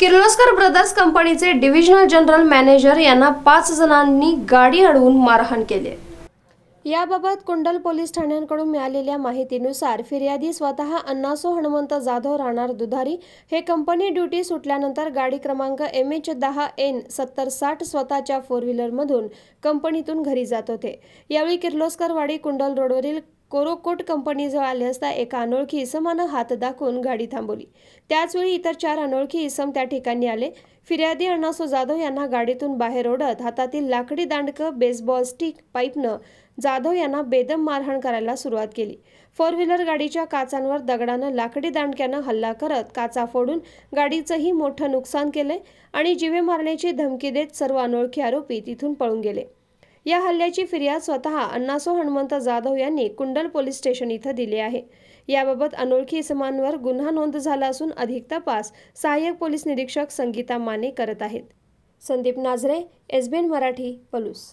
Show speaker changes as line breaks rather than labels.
Kirloskar brothers कंपनीचे divisional general manager यांना पाच जणांनी गाडी अडवून मारहाण केले याबाबत कुंडल पोलीस ठाण्यांकडून मिळालेल्या माहितीनुसार फिर्यादी स्वतः अण्णासो हनुमंत जाधव राहणार दुधारी हे कंपनी ड्युटी सुटल्यानंतर गाडी क्रमांक एम एच दहा एन सत्तर साठ स्वतःच्या फोर व्हीलरमधून कंपनीतून घरी जात होते यावेळी किर्लोस्करवाडी कुंडल रोडवरील कोरोकोट कंपनीजवळ आले असता एका अनोळखी इसमानं हात दाखवून गाडी थांबवली त्याचवेळी इतर चार अनोळखी इसम त्या ठिकाणी आले फिर्यादी अण्णासो जाधव यांना गाडीतून बाहेर ओढत हातातील लाकडी दांडकं बेसबॉल स्टिक पाईपनं जाधव यांना बेदम मारहाण करायला सुरुवात केली फोर व्हीलर गाडीच्या काचांवर दगडानं लाकडी दांडक्यानं हल्ला करत काचा फोडून गाडीचंही मोठं नुकसान केलं आणि जिवे मारण्याची धमकी देत सर्व अनोळखी आरोपी तिथून पळून गेले या हल्ल्याची फिर्याद स्वतः अण्णासो हनुमंत जाधव यांनी कुंडल पोलीस स्टेशन इथं दिली आहे याबाबत अनोळखी इसमांवर गुन्हा नोंद झाला असून अधिक तपास सहाय्यक पोलीस निरीक्षक संगीता माने करत आहेत संदीप नाझरे एसबीएन मराठी पलूस